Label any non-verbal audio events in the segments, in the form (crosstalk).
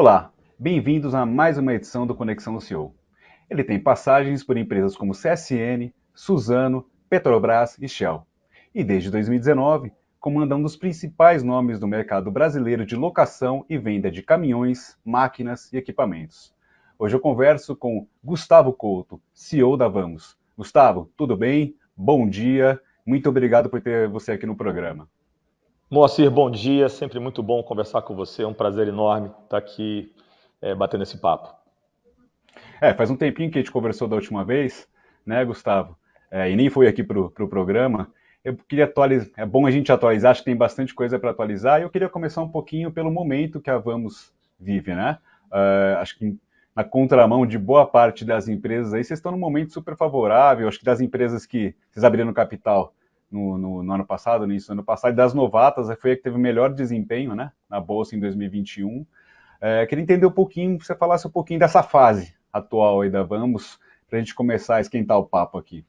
Olá, bem-vindos a mais uma edição do Conexão CEO. Ele tem passagens por empresas como CSN, Suzano, Petrobras e Shell. E desde 2019, comanda um dos principais nomes do mercado brasileiro de locação e venda de caminhões, máquinas e equipamentos. Hoje eu converso com Gustavo Couto, CEO da Vamos. Gustavo, tudo bem? Bom dia. Muito obrigado por ter você aqui no programa. Moacir, bom dia. Sempre muito bom conversar com você. É um prazer enorme estar aqui é, batendo esse papo. É, faz um tempinho que a gente conversou da última vez, né, Gustavo? É, e nem foi aqui para o pro programa. Eu queria atualizar. É bom a gente atualizar, acho que tem bastante coisa para atualizar. E eu queria começar um pouquinho pelo momento que a Vamos vive, né? Uh, acho que na contramão de boa parte das empresas aí, vocês estão num momento super favorável. Acho que das empresas que vocês abriram capital, no, no, no ano passado, no início do ano passado, e das novatas, é, foi a que teve o melhor desempenho né, na Bolsa em 2021. É, queria entender um pouquinho, você falasse um pouquinho dessa fase atual aí da Vamos, para a gente começar a esquentar o papo aqui.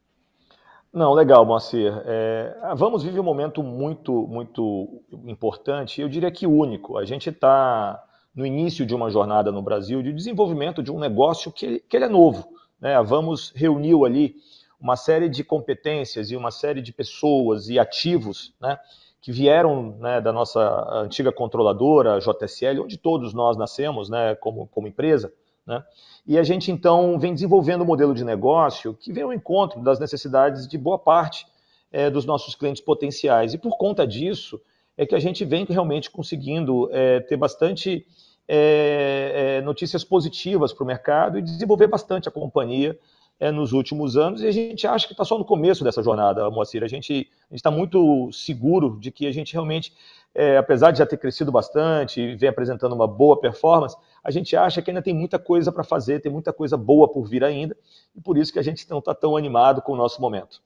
Não, legal, Moacir. É, Vamos vive um momento muito, muito importante, eu diria que único. A gente está no início de uma jornada no Brasil de desenvolvimento de um negócio que, que ele é novo. Né? A Vamos reuniu ali uma série de competências e uma série de pessoas e ativos, né, que vieram né, da nossa antiga controladora, JSL, onde todos nós nascemos né, como, como empresa. Né? E a gente, então, vem desenvolvendo um modelo de negócio que vem ao encontro das necessidades de boa parte é, dos nossos clientes potenciais. E por conta disso, é que a gente vem realmente conseguindo é, ter bastante é, notícias positivas para o mercado e desenvolver bastante a companhia é, nos últimos anos e a gente acha que está só no começo dessa jornada, Moacir. A gente está muito seguro de que a gente realmente, é, apesar de já ter crescido bastante e vem apresentando uma boa performance, a gente acha que ainda tem muita coisa para fazer, tem muita coisa boa por vir ainda e por isso que a gente não está tão animado com o nosso momento.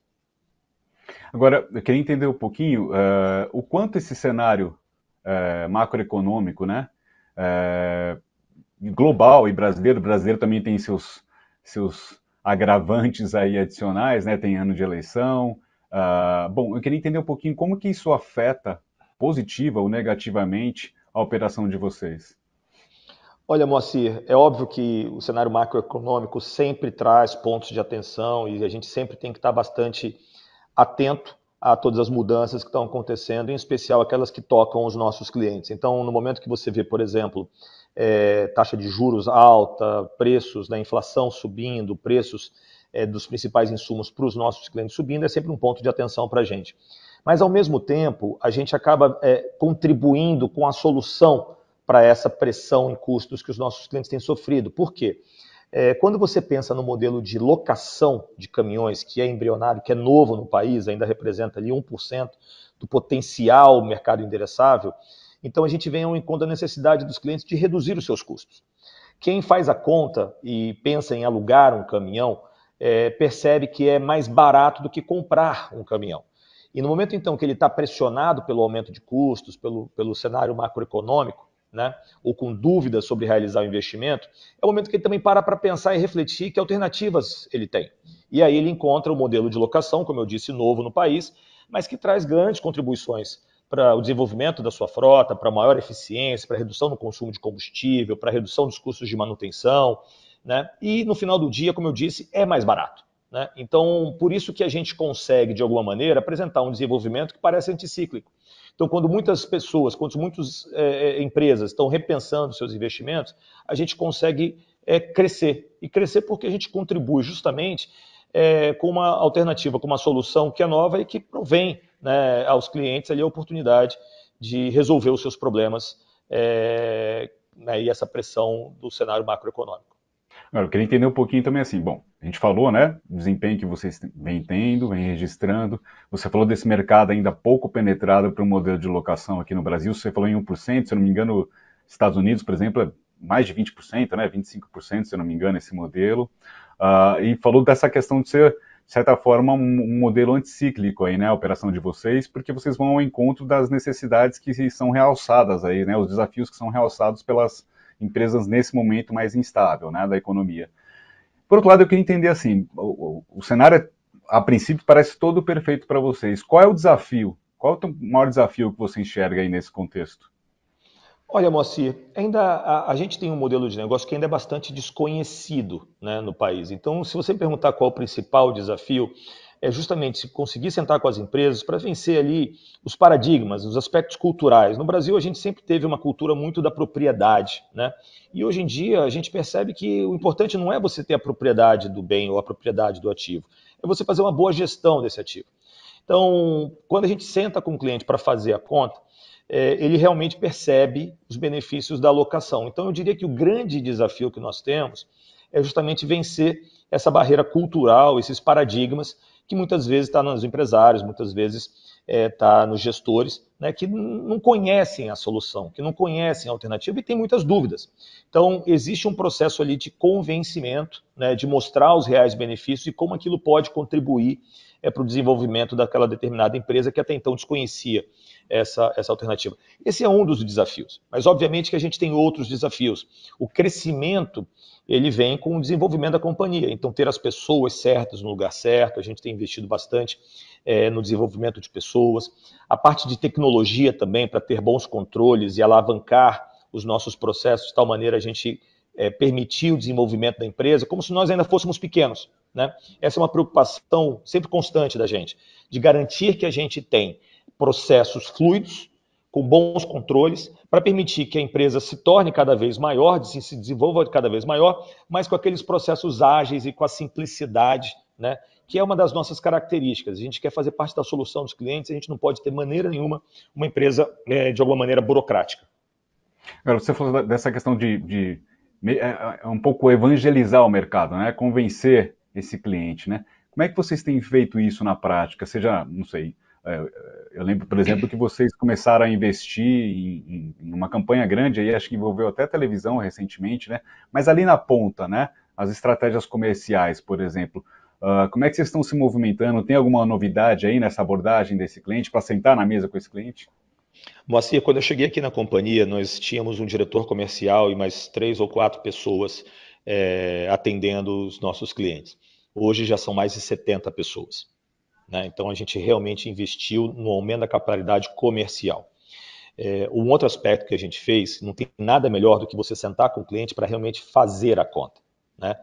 Agora, eu queria entender um pouquinho uh, o quanto esse cenário uh, macroeconômico, né, uh, global e brasileiro, brasileiro também tem seus, seus agravantes aí adicionais, né? Tem ano de eleição. Uh, bom, eu queria entender um pouquinho como que isso afeta positiva ou negativamente a operação de vocês. Olha, Moacir, é óbvio que o cenário macroeconômico sempre traz pontos de atenção e a gente sempre tem que estar bastante atento a todas as mudanças que estão acontecendo, em especial aquelas que tocam os nossos clientes. Então, no momento que você vê, por exemplo, é, taxa de juros alta, preços da inflação subindo, preços é, dos principais insumos para os nossos clientes subindo, é sempre um ponto de atenção para a gente. Mas, ao mesmo tempo, a gente acaba é, contribuindo com a solução para essa pressão em custos que os nossos clientes têm sofrido. Por quê? É, quando você pensa no modelo de locação de caminhões, que é embrionário, que é novo no país, ainda representa ali 1% do potencial mercado endereçável, então a gente vem ao encontro da necessidade dos clientes de reduzir os seus custos. Quem faz a conta e pensa em alugar um caminhão é, percebe que é mais barato do que comprar um caminhão. E no momento então que ele está pressionado pelo aumento de custos, pelo, pelo cenário macroeconômico, né, ou com dúvidas sobre realizar o investimento, é o momento que ele também para para pensar e refletir que alternativas ele tem. E aí ele encontra o um modelo de locação, como eu disse, novo no país, mas que traz grandes contribuições para o desenvolvimento da sua frota, para maior eficiência, para redução no consumo de combustível, para redução dos custos de manutenção, né? E no final do dia, como eu disse, é mais barato. Né? Então, por isso que a gente consegue, de alguma maneira, apresentar um desenvolvimento que parece anticíclico. Então, quando muitas pessoas, quando muitas é, é, empresas estão repensando seus investimentos, a gente consegue é, crescer. E crescer porque a gente contribui justamente é, com uma alternativa, com uma solução que é nova e que provém né, aos clientes ali a oportunidade de resolver os seus problemas é, né, e essa pressão do cenário macroeconômico. Agora, eu queria entender um pouquinho também assim, bom, a gente falou, né, desempenho que vocês vem tendo, vem registrando, você falou desse mercado ainda pouco penetrado para o modelo de locação aqui no Brasil, você falou em 1%, se eu não me engano, Estados Unidos, por exemplo, é mais de 20%, né, 25%, se eu não me engano, esse modelo. Uh, e falou dessa questão de ser, de certa forma, um modelo anticíclico aí, né, a operação de vocês, porque vocês vão ao encontro das necessidades que são realçadas aí, né, os desafios que são realçados pelas empresas nesse momento mais instável, né, da economia. Por outro lado, eu queria entender assim, o, o, o cenário, a princípio, parece todo perfeito para vocês. Qual é o desafio? Qual é o maior desafio que você enxerga aí nesse contexto? Olha, Moacir, ainda a, a, gente tem um modelo de negócio que ainda é bastante desconhecido né, no país. Então, se você perguntar qual o principal desafio, é justamente se conseguir sentar com as empresas para vencer ali os paradigmas, os aspectos culturais. No Brasil, a gente sempre teve uma cultura muito da propriedade, né? E hoje em dia, a gente percebe que o importante não é você ter a propriedade do bem ou a propriedade do ativo, é você fazer uma boa gestão desse ativo. Então, quando a gente senta com o cliente para fazer a conta, é, ele realmente percebe os benefícios da locação. Então, eu diria que o grande desafio que nós temos é justamente vencer essa barreira cultural, esses paradigmas que muitas vezes está nos empresários, muitas vezes está é, tá nos gestores, né, que não conhecem a solução, que não conhecem a alternativa e tem muitas dúvidas. Então, existe um processo ali de convencimento, né, de mostrar os reais benefícios e como aquilo pode contribuir é, para o desenvolvimento daquela determinada empresa que até então desconhecia essa, essa alternativa. Esse é um dos desafios, mas obviamente que a gente tem outros desafios. O crescimento ele vem com o desenvolvimento da companhia, então ter as pessoas certas no lugar certo, a gente tem investido bastante é, no desenvolvimento de pessoas, a parte de tecnologia também, para ter bons controles e alavancar os nossos processos, de tal maneira a gente é, permitir o desenvolvimento da empresa, como se nós ainda fôssemos pequenos. Né? Essa é uma preocupação sempre constante da gente, de garantir que a gente tem processos fluidos, com bons controles, para permitir que a empresa se torne cada vez maior, se desenvolva cada vez maior, mas com aqueles processos ágeis e com a simplicidade, né? que é uma das nossas características. A gente quer fazer parte da solução dos clientes, a gente não pode ter maneira nenhuma uma empresa, é, de alguma maneira, burocrática. Agora, você falou dessa questão de, de é, é um pouco evangelizar o mercado, né? Convencer esse cliente, né? Como é que vocês têm feito isso na prática? Seja, não sei, é, é, eu lembro, por exemplo, que vocês começaram a investir em, em, uma campanha grande, aí acho que envolveu até televisão recentemente, né? Mas ali na ponta, né? As estratégias comerciais, por exemplo, uh, como é que vocês estão se movimentando? Tem alguma novidade aí nessa abordagem desse cliente para sentar na mesa com esse cliente? Moacir, quando eu cheguei aqui na companhia, nós tínhamos um diretor comercial e mais três ou quatro pessoas é, atendendo os nossos clientes. Hoje já são mais de 70 pessoas. Né? Então a gente realmente investiu no aumento da capitalidade comercial. É, um outro aspecto que a gente fez, não tem nada melhor do que você sentar com o cliente para realmente fazer a conta. Né?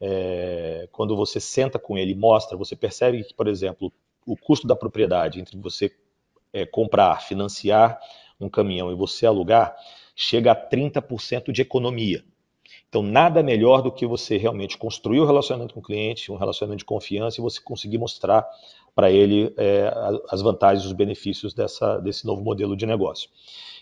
É, quando você senta com ele e mostra, você percebe que, por exemplo, o custo da propriedade entre você é, comprar, financiar um caminhão e você alugar, chega a 30% de economia. Então, nada melhor do que você realmente construir o um relacionamento com o cliente, um relacionamento de confiança e você conseguir mostrar para ele é, as vantagens, os benefícios dessa, desse novo modelo de negócio.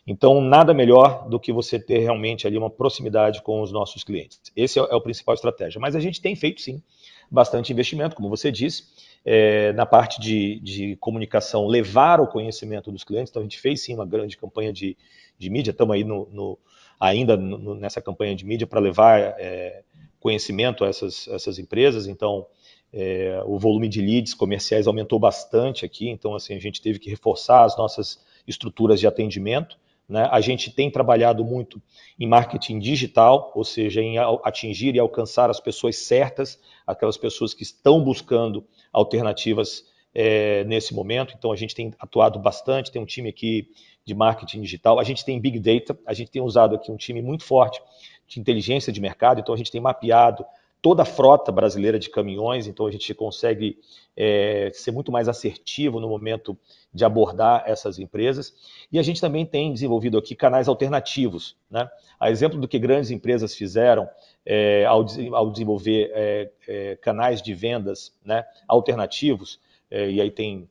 Então, nada melhor do que você ter realmente ali uma proximidade com os nossos clientes. Esse é, é o principal estratégia. Mas a gente tem feito, sim, bastante investimento, como você disse é, na parte de, de, comunicação, levar o conhecimento dos clientes. Então, a gente fez sim uma grande campanha de, de mídia, estamos aí no, no, ainda no, nessa campanha de mídia para levar é, conhecimento a essas, essas empresas. Então, é, o volume de leads comerciais aumentou bastante aqui, então assim a gente teve que reforçar as nossas estruturas de atendimento. Né? A gente tem trabalhado muito em marketing digital, ou seja, em atingir e alcançar as pessoas certas, aquelas pessoas que estão buscando alternativas é, nesse momento. Então a gente tem atuado bastante, tem um time aqui de marketing digital, a gente tem big data, a gente tem usado aqui um time muito forte de inteligência de mercado, então a gente tem mapeado toda a frota brasileira de caminhões, então a gente consegue é, ser muito mais assertivo no momento de abordar essas empresas. E a gente também tem desenvolvido aqui canais alternativos. Né? A exemplo do que grandes empresas fizeram é, ao, ao, desenvolver é, é, canais de vendas né, alternativos, é, e aí tem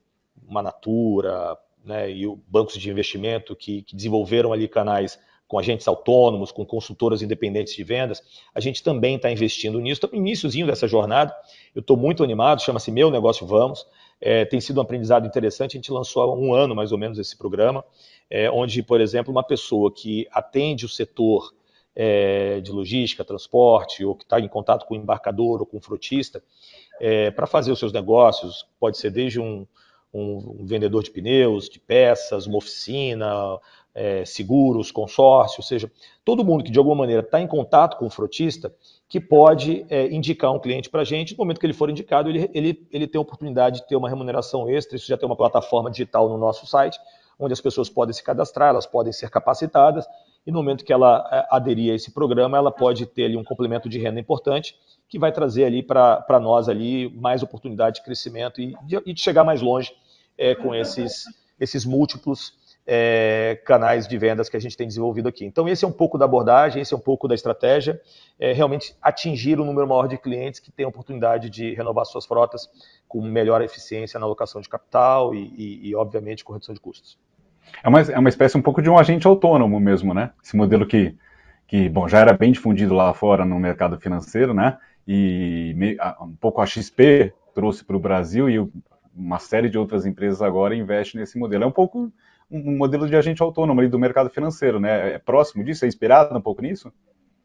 uma Natura né, e bancos de investimento que, que desenvolveram ali canais com agentes autônomos, com consultoras independentes de vendas. A gente também está investindo nisso. Estamos no iníciozinho dessa jornada. Eu estou muito animado, chama-se Meu Negócio Vamos. É, tem sido um aprendizado interessante. A gente lançou há um ano, mais ou menos, esse programa, é, onde, por exemplo, uma pessoa que atende o setor é, de logística, transporte, ou que está em contato com o embarcador ou com o frotista, é, para fazer os seus negócios, pode ser desde um, um, um vendedor de pneus, de peças, uma oficina, é, seguros, consórcios, ou seja, todo mundo que de alguma maneira está em contato com o frotista, que pode é, indicar um cliente para a gente, no momento que ele for indicado, ele, ele, ele tem a oportunidade de ter uma remuneração extra, isso já tem uma plataforma digital no nosso site, onde as pessoas podem se cadastrar, elas podem ser capacitadas, e no momento que ela é, aderir a esse programa, ela pode ter ali um complemento de renda importante, que vai trazer ali para nós ali mais oportunidade de crescimento e de, e de chegar mais longe é, com esses, esses múltiplos é, canais de vendas que a gente tem desenvolvido aqui. Então, esse é um pouco da abordagem, esse é um pouco da estratégia, é, realmente atingir um número maior de clientes que tem a oportunidade de renovar suas frotas com melhor eficiência na alocação de capital e, e, e obviamente, com redução de custos. É uma, é uma espécie um pouco de um agente autônomo mesmo, né? Esse modelo que, que bom, já era bem difundido lá fora no mercado financeiro, né? E um pouco a XP trouxe para o Brasil e uma série de outras empresas agora investe nesse modelo. É um pouco um modelo de agente autônomo ali do mercado financeiro, né? É próximo disso? É inspirado um pouco nisso?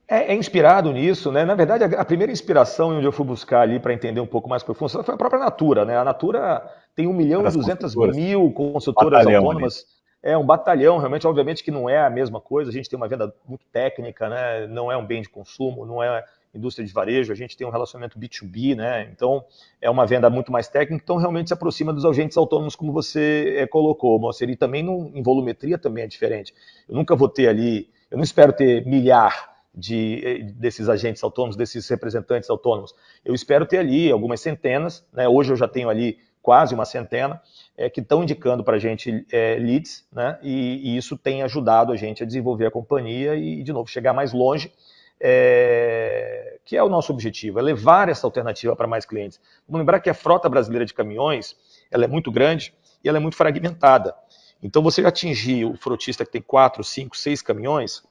É, é inspirado nisso, né? Na verdade, a, a primeira inspiração onde eu fui buscar ali para entender um pouco mais profundo foi a própria Natura, né? A Natura tem 1 milhão e 200 mil consultoras batalhão, autônomas. Ali. É um batalhão, realmente, obviamente que não é a mesma coisa, a gente tem uma venda muito técnica, né? Não é um bem de consumo, não é indústria de varejo, a gente tem um relacionamento B2B, né? Então é uma venda muito mais técnica, então realmente se aproxima dos agentes autônomos, como você é, colocou, Moacir, também no, em volumetria também é diferente. Eu nunca vou ter ali, eu não espero ter milhar de, eh, desses agentes autônomos, desses representantes autônomos. Eu espero ter ali algumas centenas, né? hoje eu já tenho ali quase uma centena, é, que estão indicando para a gente é, leads, né? E, e, isso tem ajudado a gente a desenvolver a companhia e, de novo, chegar mais longe é, que é o nosso objetivo, é levar essa alternativa para mais clientes. Vamos lembrar que a frota brasileira de caminhões ela é muito grande e ela é muito fragmentada. Então, você atingir o frotista que tem quatro, cinco, seis caminhões,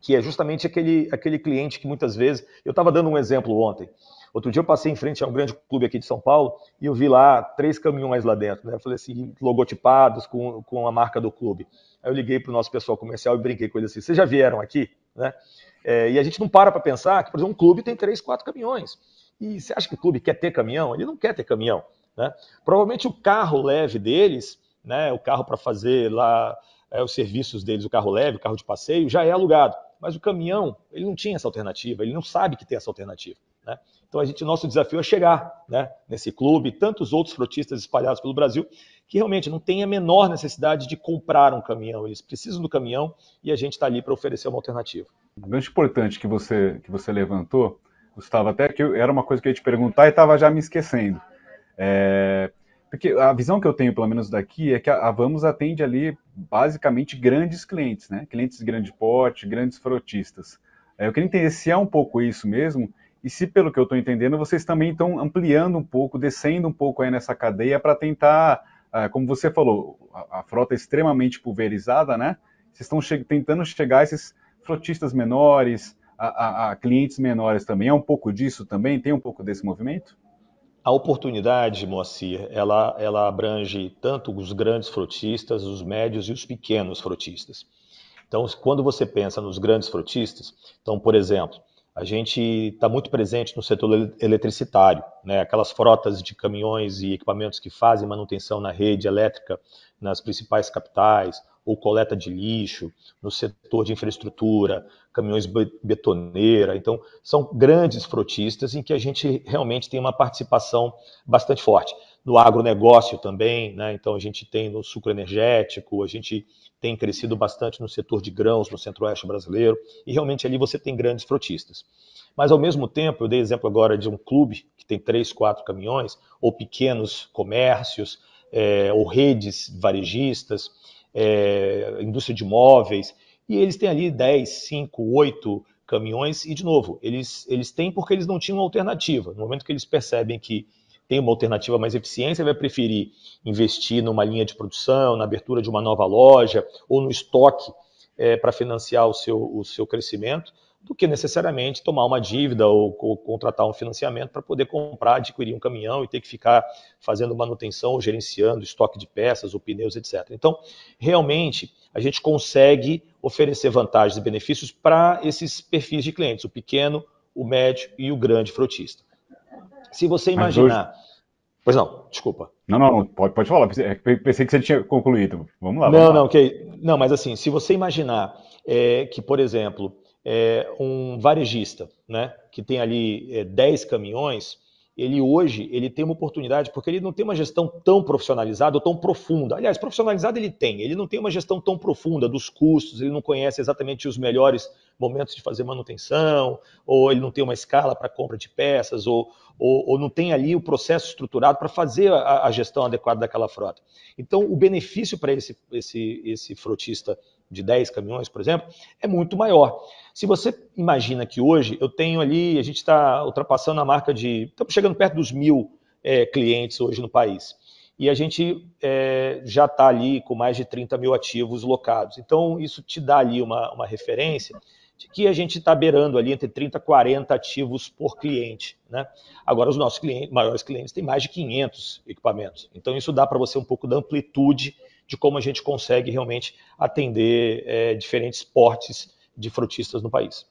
que é justamente aquele, aquele cliente que muitas vezes. Eu estava dando um exemplo ontem. Outro dia eu passei em frente a um grande clube aqui de São Paulo e eu vi lá três caminhões lá dentro, né? Eu falei assim, logotipados com, com a marca do clube. Aí eu liguei para o nosso pessoal comercial e brinquei com ele assim: vocês já vieram aqui? Né? É, e a gente não para para pensar que, por exemplo, um clube tem três, quatro caminhões. E você acha que o clube quer ter caminhão? Ele não quer ter caminhão. Né? Provavelmente o carro leve deles, né, o carro para fazer lá é, os serviços deles, o carro leve, o carro de passeio, já é alugado. Mas o caminhão, ele não tinha essa alternativa, ele não sabe que tem essa alternativa. Né? Então, a gente, nosso desafio é chegar né, nesse clube, tantos outros frotistas espalhados pelo Brasil, que realmente não tem a menor necessidade de comprar um caminhão. Eles precisam do caminhão e a gente está ali para oferecer uma alternativa. Um grande importante que você, que você levantou, Gustavo, até que eu, era uma coisa que eu ia te perguntar e estava já me esquecendo. É, porque a visão que eu tenho, pelo menos daqui, é que a, a Vamos atende ali basicamente grandes clientes, né? Clientes de grande porte, grandes frotistas. É, eu queria entender se é um pouco isso mesmo e se, pelo que eu estou entendendo, vocês também estão ampliando um pouco, descendo um pouco aí nessa cadeia para tentar, uh, como você falou, a, a, frota é extremamente pulverizada, né? Vocês estão che tentando chegar a esses frotistas menores, a, a, a clientes menores também. É um pouco disso também? Tem um pouco desse movimento? a oportunidade, Moacir, ela, ela, abrange tanto os grandes frotistas, os médios e os pequenos frotistas. Então, quando você pensa nos grandes frotistas, então, por exemplo, a gente está muito presente no setor eletricitário, né? aquelas frotas de caminhões e equipamentos que fazem manutenção na rede elétrica nas principais capitais, ou coleta de lixo, no setor de infraestrutura, caminhões betoneira. Então, são grandes frotistas em que a gente realmente tem uma participação bastante forte. No agronegócio também, né? então a gente tem no sucro energético, a gente tem crescido bastante no setor de grãos no centro-oeste brasileiro, e realmente ali você tem grandes frotistas. Mas, ao mesmo tempo, eu dei exemplo agora de um clube que tem três, quatro caminhões, ou pequenos comércios, é, ou redes varejistas, é, indústria de móveis, e eles têm ali 10, 5, 8 caminhões, e de novo, eles, eles têm porque eles não tinham alternativa. No momento que eles percebem que tem uma alternativa mais eficiente, vai preferir investir numa linha de produção, na abertura de uma nova loja ou no estoque é, para financiar o seu, o seu crescimento, do que necessariamente tomar uma dívida ou, ou contratar um financiamento para poder comprar, adquirir um caminhão e ter que ficar fazendo manutenção, ou gerenciando estoque de peças ou pneus, etc. Então, realmente, a gente consegue oferecer vantagens e benefícios para esses perfis de clientes, o pequeno, o médio e o grande frotista. Se você imaginar. Hoje... Pois não, desculpa. Não, não, pode, pode falar. É, pensei que você tinha concluído. Vamos lá. Vamos não, lá. não, ok. Não, mas assim, se você imaginar é, que, por exemplo, é, um varejista, né, que tem ali é, 10 caminhões, ele hoje ele tem uma oportunidade, porque ele não tem uma gestão tão profissionalizada ou tão profunda. Aliás, profissionalizado ele tem, ele não tem uma gestão tão profunda dos custos, ele não conhece exatamente os melhores momentos de fazer manutenção, ou ele não tem uma escala para compra de peças, ou, ou, ou, não tem ali o processo estruturado para fazer a, a, gestão adequada daquela frota. Então, o benefício para esse, esse, esse frotista de 10 caminhões, por exemplo, é muito maior. Se você imagina que hoje eu tenho ali, a gente está ultrapassando a marca de. Estamos chegando perto dos mil é, clientes hoje no país. E a gente é, já está ali com mais de 30 mil ativos locados. Então, isso te dá ali uma, uma referência de que a gente está beirando ali entre 30 e 40 ativos por cliente. Né? Agora, os nossos clientes, maiores clientes têm mais de 500 equipamentos. Então, isso dá para você um pouco da amplitude de como a gente consegue realmente atender é, diferentes portes de frutistas no país.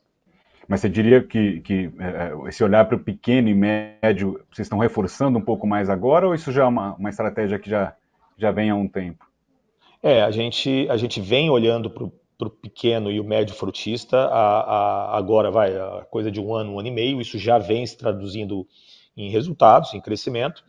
Mas você diria que, que é, é, esse olhar para o pequeno e médio, vocês estão reforçando um pouco mais agora, ou isso já é uma, uma estratégia que já, já vem há um tempo? É, a gente, a gente vem olhando para o pequeno e o médio frutista a, a, agora, vai, a coisa de um ano, um ano e meio, isso já vem se traduzindo em resultados, em crescimento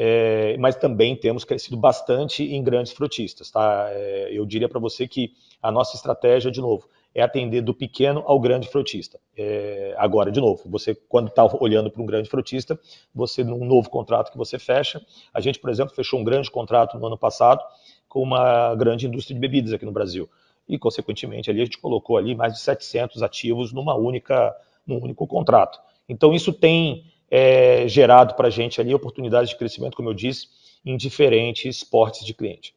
é, mas também temos crescido bastante em grandes frutistas. Tá? É, eu diria para você que a nossa estratégia, de novo, é atender do pequeno ao grande frutista. É, agora, de novo, você quando está olhando para um grande frutista, você num novo contrato que você fecha, a gente, por exemplo, fechou um grande contrato no ano passado com uma grande indústria de bebidas aqui no Brasil e, consequentemente, ali a gente colocou ali mais de 700 ativos numa única, num único contrato. Então, isso tem é, gerado para a gente ali oportunidades de crescimento, como eu disse, em diferentes portes de cliente.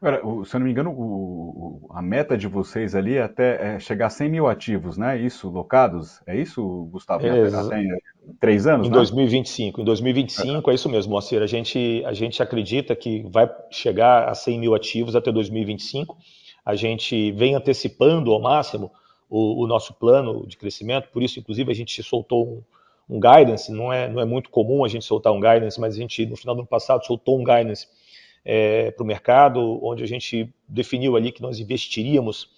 Agora, se eu não me engano, o, a meta de vocês ali é até é chegar a 100 mil ativos, né? Isso, locados? É isso, Gustavo? É, três anos, Em né? 2025. Em 2025, é. é isso mesmo, Moacir. A gente, a gente acredita que vai chegar a 100 mil ativos até 2025. A gente vem antecipando ao máximo o, o nosso plano de crescimento, por isso, inclusive, a gente soltou um, um guidance, não é, não é muito comum a gente soltar um guidance, mas a gente, no final do ano passado, soltou um guidance é, para o mercado, onde a gente definiu ali que nós investiríamos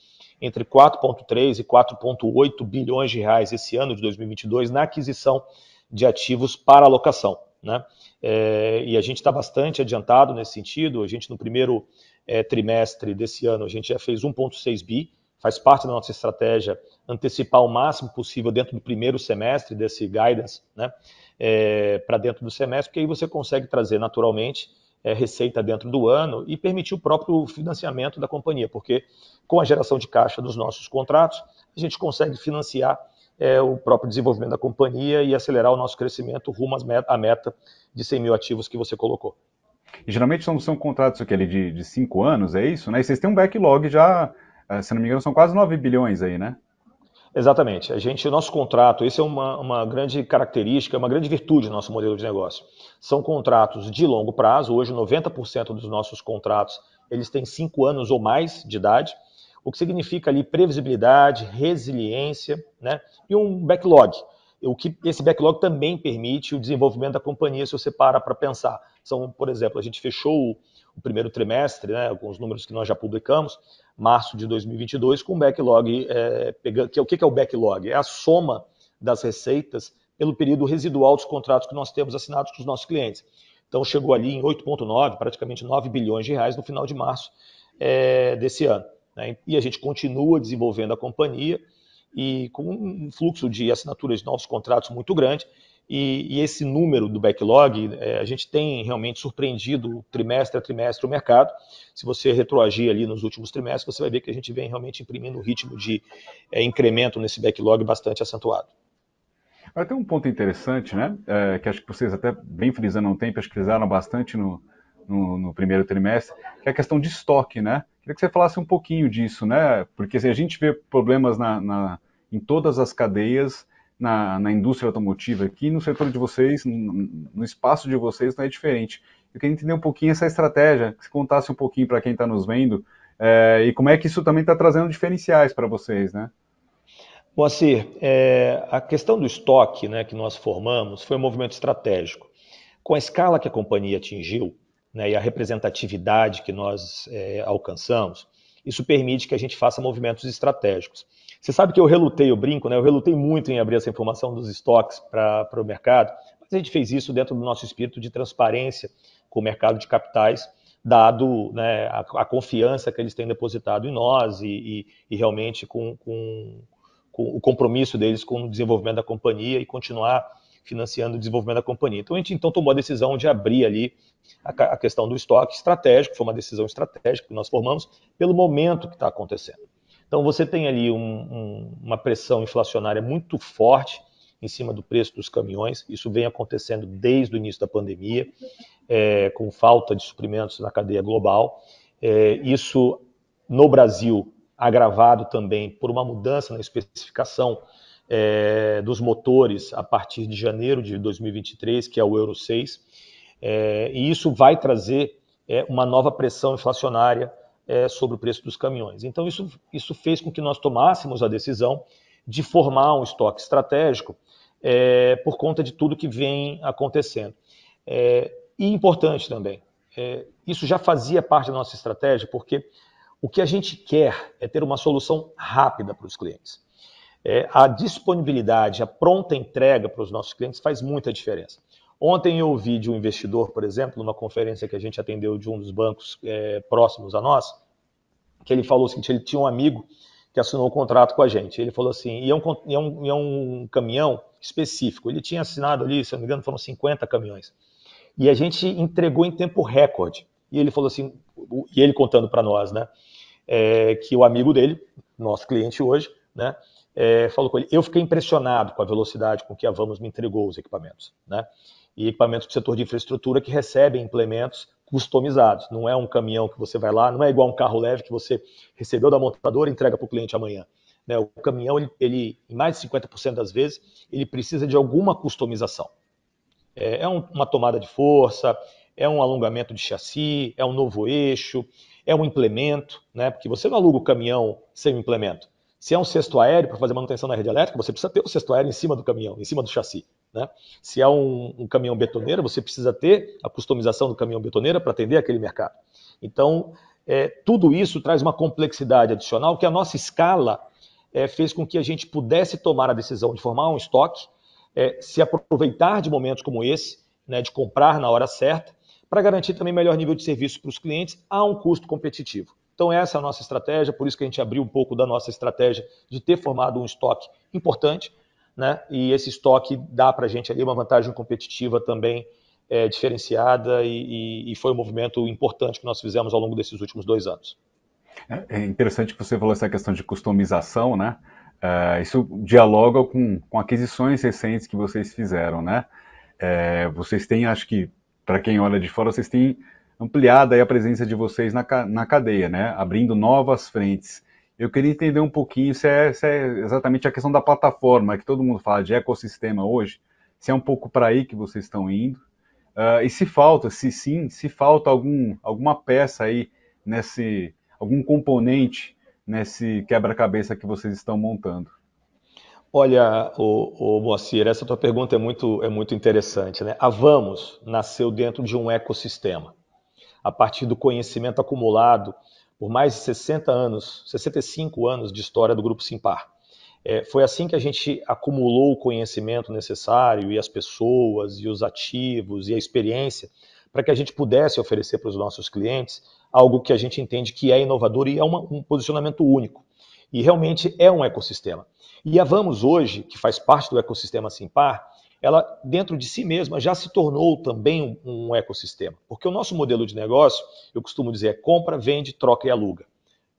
entre 4,3 e 4,8 bilhões de reais esse ano de 2022 na aquisição de ativos para alocação. Né? É, e a gente está bastante adiantado nesse sentido. A gente, no primeiro é, trimestre desse ano, a gente já fez 1,6 bi faz parte da nossa estratégia antecipar o máximo possível dentro do primeiro semestre desse guidance, né? É, para dentro do semestre, porque aí você consegue trazer naturalmente é, receita dentro do ano e permitir o próprio financiamento da companhia, porque com a geração de caixa dos nossos contratos, a gente consegue financiar é, o próprio desenvolvimento da companhia e acelerar o nosso crescimento rumo à meta de 100 mil ativos que você colocou. E geralmente são, são contratos aquele de, de cinco anos, é isso? Né? E vocês têm um backlog já ah, se não me engano, são quase 9 bilhões aí, né? Exatamente. A gente, o nosso contrato, esse é uma, uma grande característica, é uma grande virtude do nosso modelo de negócio. São contratos de longo prazo. Hoje, 90% dos nossos contratos eles têm 5 anos ou mais de idade, o que significa ali previsibilidade, resiliência né? e um backlog. O que esse backlog também permite o desenvolvimento da companhia, se você para para pensar. São, por exemplo, a gente fechou o primeiro trimestre, né, os números que nós já publicamos, março de 2022, com o backlog, é, pegando, que, é o que é o backlog? É a soma das receitas pelo período residual dos contratos que nós temos assinados com os nossos clientes. Então, chegou ali em 8,9, praticamente 9 bilhões de reais no final de março é, desse ano. Né? E a gente continua desenvolvendo a companhia e com um fluxo de assinaturas de novos contratos muito grande e, e, esse número do backlog, é, a gente tem realmente surpreendido trimestre a trimestre o mercado. Se você retroagir ali nos últimos trimestres, você vai ver que a gente vem realmente imprimindo um ritmo de é, incremento nesse backlog bastante acentuado. Agora tem um ponto interessante, né? É, que acho que vocês até bem frisando um tempo, acho que frisaram bastante no, no, no, primeiro trimestre, que é a questão de estoque, né? Queria que você falasse um pouquinho disso, né? Porque assim, a gente vê problemas na, na em todas as cadeias, na, na indústria automotiva aqui, no setor de vocês, no, no espaço de vocês, não é diferente. Eu queria entender um pouquinho essa estratégia, que se contasse um pouquinho para quem está nos vendo, é, e como é que isso também está trazendo diferenciais para vocês, né? Moacir, é, a questão do estoque né, que nós formamos foi um movimento estratégico. Com a escala que a companhia atingiu né, e a representatividade que nós é, alcançamos, isso permite que a gente faça movimentos estratégicos. Você sabe que eu relutei, eu brinco, né? Eu relutei muito em abrir essa informação dos estoques para o mercado, mas a gente fez isso dentro do nosso espírito de transparência com o mercado de capitais, dado né, a, a, confiança que eles têm depositado em nós e, e, e realmente com, com, com o compromisso deles com o desenvolvimento da companhia e continuar financiando o desenvolvimento da companhia. Então a gente então tomou a decisão de abrir ali a, a questão do estoque estratégico, foi uma decisão estratégica que nós formamos pelo momento que está acontecendo. Então você tem ali um, um, uma pressão inflacionária muito forte em cima do preço dos caminhões. Isso vem acontecendo desde o início da pandemia, é, com falta de suprimentos na cadeia global. É, isso no Brasil agravado também por uma mudança na especificação é, dos motores a partir de janeiro de 2023, que é o Euro 6. É, e isso vai trazer é, uma nova pressão inflacionária é, sobre o preço dos caminhões. Então, isso, isso fez com que nós tomássemos a decisão de formar um estoque estratégico é, por conta de tudo que vem acontecendo. É, e importante também, é, isso já fazia parte da nossa estratégia, porque o que a gente quer é ter uma solução rápida para os clientes. É, a disponibilidade, a pronta entrega para os nossos clientes faz muita diferença. Ontem eu ouvi de um investidor, por exemplo, numa conferência que a gente atendeu de um dos bancos é, próximos a nós, que ele falou o seguinte: ele tinha um amigo que assinou um contrato com a gente. Ele falou assim: e é um, e é um, e é um caminhão específico. Ele tinha assinado ali, se não me engano, foram 50 caminhões. E a gente entregou em tempo recorde. E ele falou assim: e ele contando para nós, né? É, que o amigo dele, nosso cliente hoje, né? É, falou com ele: eu fiquei impressionado com a velocidade com que a Vamos me entregou os equipamentos, né? e equipamentos para o setor de infraestrutura que recebem implementos customizados. Não é um caminhão que você vai lá, não é igual um carro leve que você recebeu da montadora e entrega para o cliente amanhã. Né? O caminhão, ele, ele, em mais de 50% das vezes, ele precisa de alguma customização. É, é um, uma tomada de força, é um alongamento de chassi, é um novo eixo, é um implemento, né? porque você não aluga o caminhão sem o implemento. Se é um cesto aéreo para fazer manutenção na rede elétrica, você precisa ter o um cesto aéreo em cima do caminhão, em cima do chassi. Né? Se há um, um caminhão betoneiro, você precisa ter a customização do caminhão betoneira para atender aquele mercado. Então, é, tudo isso traz uma complexidade adicional que a nossa escala é, fez com que a gente pudesse tomar a decisão de formar um estoque, é, se aproveitar de momentos como esse, né, de comprar na hora certa, para garantir também melhor nível de serviço para os clientes a um custo competitivo. Então, essa é a nossa estratégia, por isso que a gente abriu um pouco da nossa estratégia de ter formado um estoque importante, né? E esse estoque dá para a gente ali uma vantagem competitiva também é, diferenciada e, e, e, foi um movimento importante que nós fizemos ao longo desses últimos dois anos. É, é interessante que você falou essa questão de customização, né? Uh, isso dialoga com, com aquisições recentes que vocês fizeram, né? É, vocês têm, acho que, para quem olha de fora, vocês têm ampliado a presença de vocês na, na cadeia, né? Abrindo novas frentes eu queria entender um pouquinho se é, se é exatamente a questão da plataforma, que todo mundo fala de ecossistema hoje, se é um pouco para aí que vocês estão indo. Uh, e se falta, se sim, se falta algum, alguma peça aí nesse, algum componente nesse quebra-cabeça que vocês estão montando. Olha, o, o Moacir, essa tua pergunta é muito, é muito interessante. Né? A Vamos nasceu dentro de um ecossistema, a partir do conhecimento acumulado por mais de 60 anos, 65 anos de história do Grupo Simpar. É, foi assim que a gente acumulou o conhecimento necessário e as pessoas e os ativos e a experiência para que a gente pudesse oferecer para os nossos clientes algo que a gente entende que é inovador e é uma, um posicionamento único. E realmente é um ecossistema. E a Vamos hoje, que faz parte do ecossistema Simpar, ela dentro de si mesma já se tornou também um, um ecossistema. Porque o nosso modelo de negócio, eu costumo dizer, é compra, vende, troca e aluga.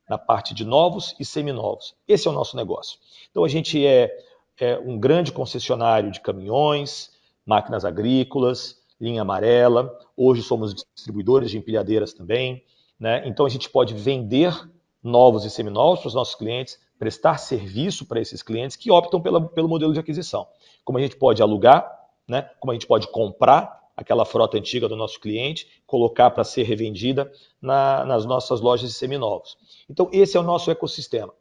Na parte de novos e seminovos. Esse é o nosso negócio. Então a gente é, é um grande concessionário de caminhões, máquinas agrícolas, linha amarela. Hoje somos distribuidores de empilhadeiras também. Né? Então a gente pode vender novos e seminovos para os nossos clientes, prestar serviço para esses clientes que optam pela, pelo modelo de aquisição. Como a gente pode alugar, né? como a gente pode comprar aquela frota antiga do nosso cliente, colocar para ser revendida na, nas nossas lojas de seminovos. Então, esse é o nosso ecossistema.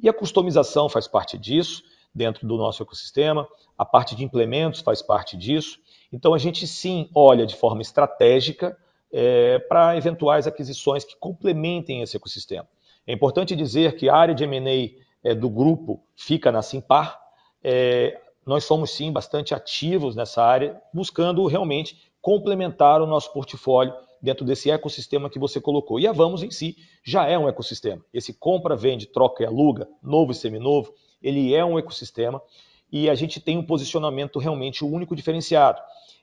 E a customização faz parte disso, dentro do nosso ecossistema, a parte de implementos faz parte disso. Então, a gente sim olha de forma estratégica é, eh, para eventuais aquisições que complementem esse ecossistema. É importante dizer que a área de M&A é, do grupo fica na Simpar. É, nós somos, sim, bastante ativos nessa área, buscando realmente complementar o nosso portfólio dentro desse ecossistema que você colocou. E a Vamos em si já é um ecossistema. Esse compra, vende, troca e aluga, novo e seminovo, ele é um ecossistema e a gente tem um posicionamento realmente único diferenciado.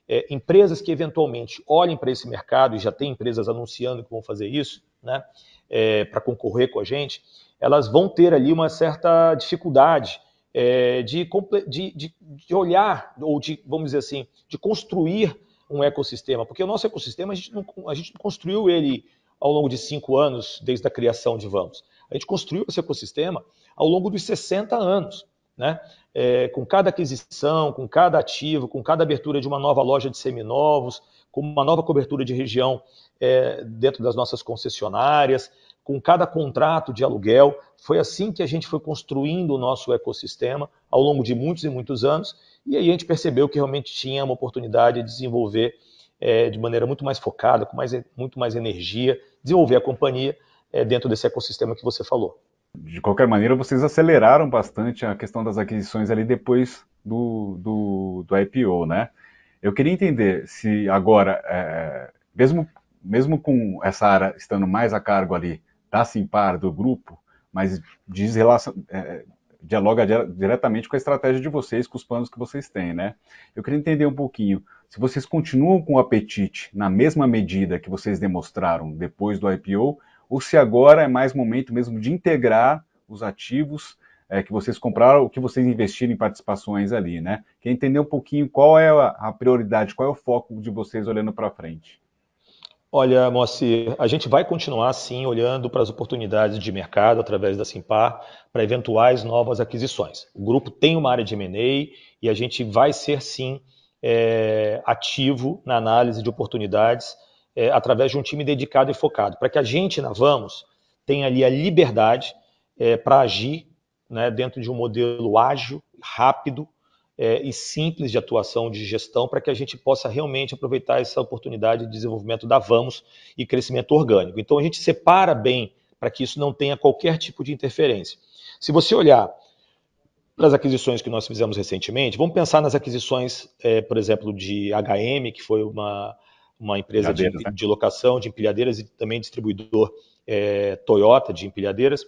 É, empresas que eventualmente olhem para esse mercado, e já tem empresas anunciando que vão fazer isso, né? é, para concorrer com a gente, elas vão ter ali uma certa dificuldade é, de, de, de, de olhar, ou de, vamos dizer assim, de construir um ecossistema, porque o nosso ecossistema a gente não, a gente construiu ele ao longo de cinco anos, desde a criação de Vamos. A gente construiu esse ecossistema ao longo dos 60 anos. Né? É, com cada aquisição, com cada ativo, com cada abertura de uma nova loja de seminovos, com uma nova cobertura de região é, dentro das nossas concessionárias, com cada contrato de aluguel. Foi assim que a gente foi construindo o nosso ecossistema ao longo de muitos e muitos anos. E aí a gente percebeu que realmente tinha uma oportunidade de desenvolver é, de maneira muito mais focada, com mais, muito mais energia, desenvolver a companhia é, dentro desse ecossistema que você falou. De qualquer maneira, vocês aceleraram bastante a questão das aquisições ali depois do, do, do IPO, né? Eu queria entender se agora, é, mesmo, mesmo com essa área estando mais a cargo ali da Simpar, do grupo, mas diz relação, é, dialoga diretamente com a estratégia de vocês, com os planos que vocês têm, né? Eu queria entender um pouquinho, se vocês continuam com o apetite na mesma medida que vocês demonstraram depois do IPO, ou se agora é mais momento mesmo de integrar os ativos é, que vocês compraram, o que vocês investiram em participações ali, né? Quer entender um pouquinho qual é a, prioridade, qual é o foco de vocês olhando para frente. Olha, Moacir, a gente vai continuar sim olhando para as oportunidades de mercado através da Simpar para eventuais novas aquisições. O grupo tem uma área de M&A e a gente vai ser sim é, ativo na análise de oportunidades é, através de um time dedicado e focado, para que a gente na Vamos tenha ali a liberdade é, para agir né, dentro de um modelo ágil, rápido é, e simples de atuação de gestão, para que a gente possa realmente aproveitar essa oportunidade de desenvolvimento da Vamos e crescimento orgânico. Então, a gente separa bem para que isso não tenha qualquer tipo de interferência. Se você olhar para as aquisições que nós fizemos recentemente, vamos pensar nas aquisições, é, por exemplo, de HM, que foi uma, uma empresa de, né? de, locação de empilhadeiras e também distribuidor é, Toyota de empilhadeiras.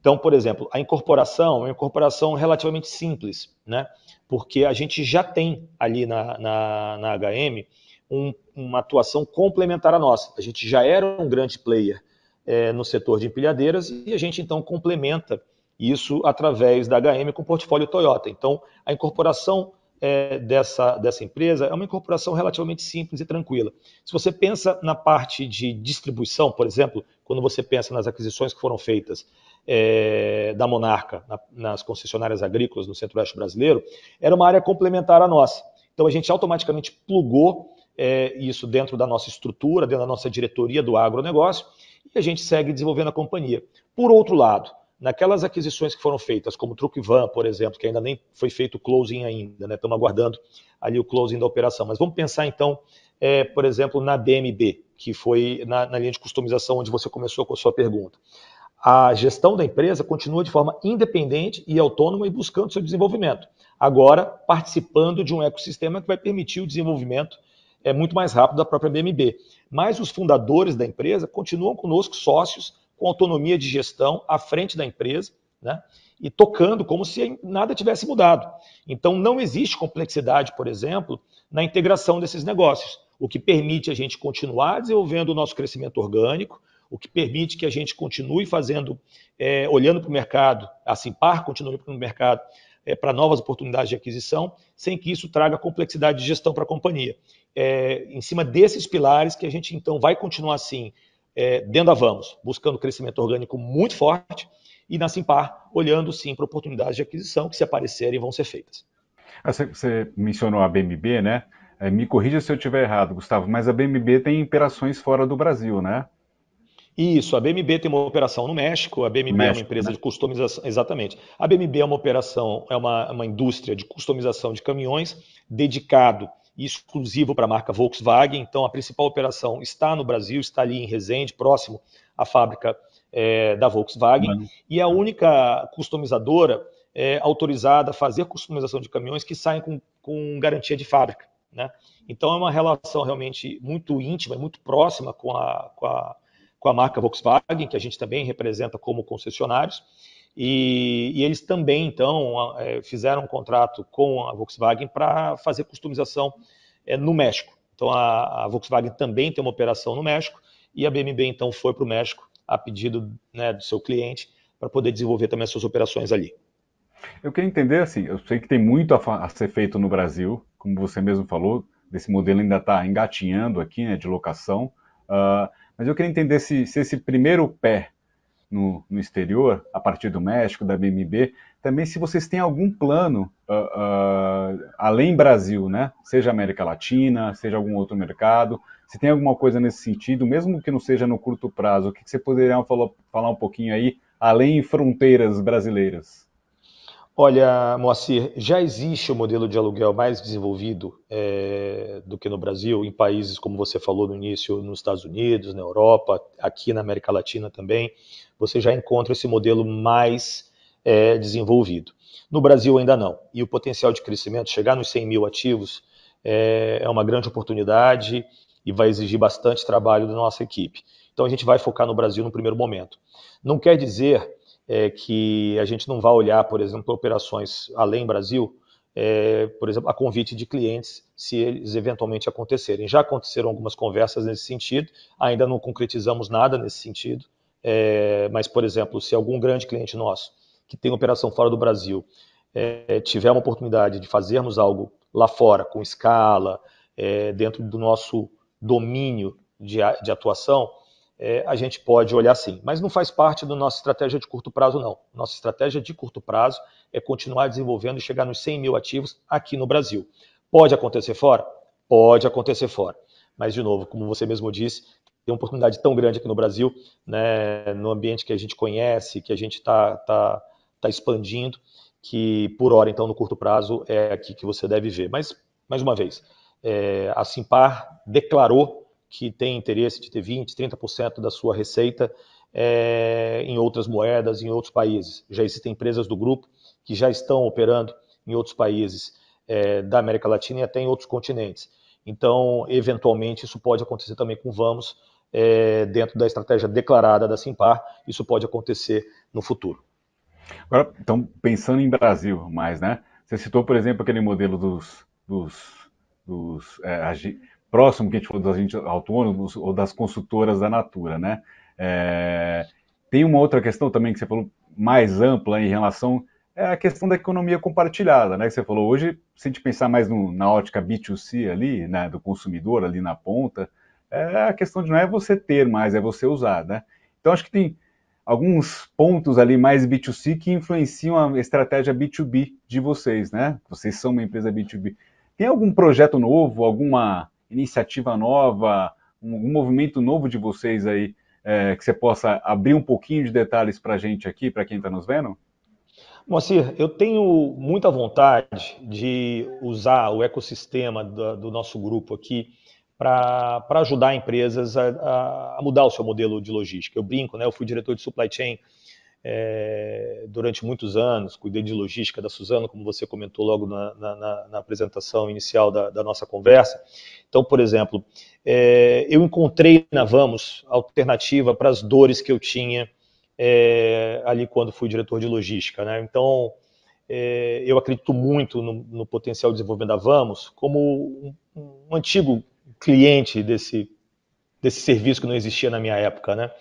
Então, por exemplo, a incorporação é uma incorporação relativamente simples, né? porque a gente já tem ali na, na, na HM um, uma atuação complementar à nossa. A gente já era um grande player é, no setor de empilhadeiras e a gente então complementa isso através da HM com o portfólio Toyota. Então, a incorporação é, dessa, dessa empresa é uma incorporação relativamente simples e tranquila. Se você pensa na parte de distribuição, por exemplo, quando você pensa nas aquisições que foram feitas é, da Monarca na, nas concessionárias agrícolas no Centro-Oeste brasileiro, era uma área complementar à nossa. Então a gente automaticamente plugou é, isso dentro da nossa estrutura, dentro da nossa diretoria do agronegócio, e a gente segue desenvolvendo a companhia. Por outro lado, naquelas aquisições que foram feitas, como o Van, por exemplo, que ainda nem foi feito o closing ainda, né? estamos aguardando ali o closing da operação. Mas vamos pensar então, é, por exemplo, na DMB, que foi na, na linha de customização onde você começou com a sua pergunta a gestão da empresa continua de forma independente e autônoma e buscando seu desenvolvimento. Agora, participando de um ecossistema que vai permitir o desenvolvimento é muito mais rápido da própria BMB. Mas os fundadores da empresa continuam conosco sócios com autonomia de gestão à frente da empresa, né? E tocando como se nada tivesse mudado. Então não existe complexidade, por exemplo, na integração desses negócios, o que permite a gente continuar desenvolvendo o nosso crescimento orgânico, o que permite que a gente continue fazendo, é, olhando para o mercado, a Simpar continue para o mercado é, para novas oportunidades de aquisição, sem que isso traga complexidade de gestão para a companhia. É, em cima desses pilares que a gente então vai continuar assim, é, dentro da Vamos, buscando crescimento orgânico muito forte e na Simpar, olhando sim para oportunidades de aquisição que se aparecerem vão ser feitas. Ah, você mencionou a BMB, né? É, me corrija se eu estiver errado, Gustavo, mas a BMB tem operações fora do Brasil, né? Isso, a BMB tem uma operação no México, a BMB México, é uma empresa né? de customização, exatamente. A BMB é uma operação, é uma, uma indústria de customização de caminhões dedicado e exclusivo para a marca Volkswagen, então a principal operação está no Brasil, está ali em Resende, próximo à fábrica é, da Volkswagen, e a única customizadora é, autorizada a fazer customização de caminhões que saem com, com garantia de fábrica. Né? Então é uma relação realmente muito íntima e muito próxima com a, com a com a marca Volkswagen, que a gente também representa como concessionários, e, e eles também, então, é, fizeram um contrato com a Volkswagen para fazer customização é, no México. Então, a, a, Volkswagen também tem uma operação no México, e a BMW, então, foi para o México a pedido né, do seu cliente para poder desenvolver também as suas operações ali. Eu queria entender, assim, eu sei que tem muito a, a ser feito no Brasil, como você mesmo falou, desse modelo ainda está engatinhando aqui, né, de locação, Uh, mas eu queria entender se, se esse primeiro pé no, no, exterior, a partir do México, da BMB, também se vocês têm algum plano uh, uh, além Brasil, né? Seja América Latina, seja algum outro mercado, se tem alguma coisa nesse sentido, mesmo que não seja no curto prazo, o que, que você poderia falar, falar um pouquinho aí, além fronteiras brasileiras? Olha, Moacir, já existe o um modelo de aluguel mais desenvolvido é, do que no Brasil, em países como você falou no início, nos Estados Unidos, na Europa, aqui na América Latina também. Você já encontra esse modelo mais é, desenvolvido. No Brasil ainda não. E o potencial de crescimento, chegar nos 100 mil ativos, é, é uma grande oportunidade e vai exigir bastante trabalho da nossa equipe. Então a gente vai focar no Brasil no primeiro momento. Não quer dizer é que a gente não vá olhar, por exemplo, operações além Brasil, é, por exemplo, a convite de clientes, se eles eventualmente acontecerem. Já aconteceram algumas conversas nesse sentido, ainda não concretizamos nada nesse sentido, é, mas, por exemplo, se algum grande cliente nosso que tem operação fora do Brasil é, tiver uma oportunidade de fazermos algo lá fora, com escala, é, dentro do nosso domínio de, de atuação, é, a gente pode olhar sim. Mas não faz parte da nossa estratégia de curto prazo, não. Nossa estratégia de curto prazo é continuar desenvolvendo e chegar nos 100 mil ativos aqui no Brasil. Pode acontecer fora? Pode acontecer fora. Mas, de novo, como você mesmo disse, tem uma oportunidade tão grande aqui no Brasil, né, no ambiente que a gente conhece, que a gente está tá, tá expandindo, que por hora, então, no curto prazo, é aqui que você deve ver. Mas, mais uma vez, é, a Simpar declarou que tem interesse de ter 20%, 30% da sua receita é, em outras moedas, em outros países. Já existem empresas do grupo que já estão operando em outros países é, da América Latina e até em outros continentes. Então, eventualmente, isso pode acontecer também com Vamos, é, dentro da estratégia declarada da Simpar, isso pode acontecer no futuro. Agora, então, pensando em Brasil mais, né? Você citou, por exemplo, aquele modelo dos, dos, dos é, próximo que a gente falou dos agentes autônomos ou das consultoras da Natura, né? É, tem uma outra questão também que você falou mais ampla em relação é a questão da economia compartilhada, né? Que você falou hoje, se a gente pensar mais no, na ótica B2C ali, né, do consumidor ali na ponta, é a questão de não é você ter mais, é você usar, né? Então acho que tem alguns pontos ali mais B2C que influenciam a estratégia B2B de vocês, né? Vocês são uma empresa B2B. Tem algum projeto novo, alguma iniciativa nova, um, um movimento novo de vocês aí, é, que você possa abrir um pouquinho de detalhes para a gente aqui, para quem está nos vendo? Moacir, eu tenho muita vontade de usar o ecossistema do, do nosso grupo aqui para ajudar empresas a, a, mudar o seu modelo de logística. Eu brinco, né? Eu fui diretor de supply chain é, durante muitos anos, cuidei de logística da Suzano, como você comentou logo na, na, na apresentação inicial da, da, nossa conversa. Então, por exemplo, é, eu encontrei na Vamos alternativa para as dores que eu tinha é, ali quando fui diretor de logística. Né? Então, eu acredito muito no, no potencial de desenvolvimento da Vamos como um, um antigo cliente desse, desse serviço que não existia na minha época, né?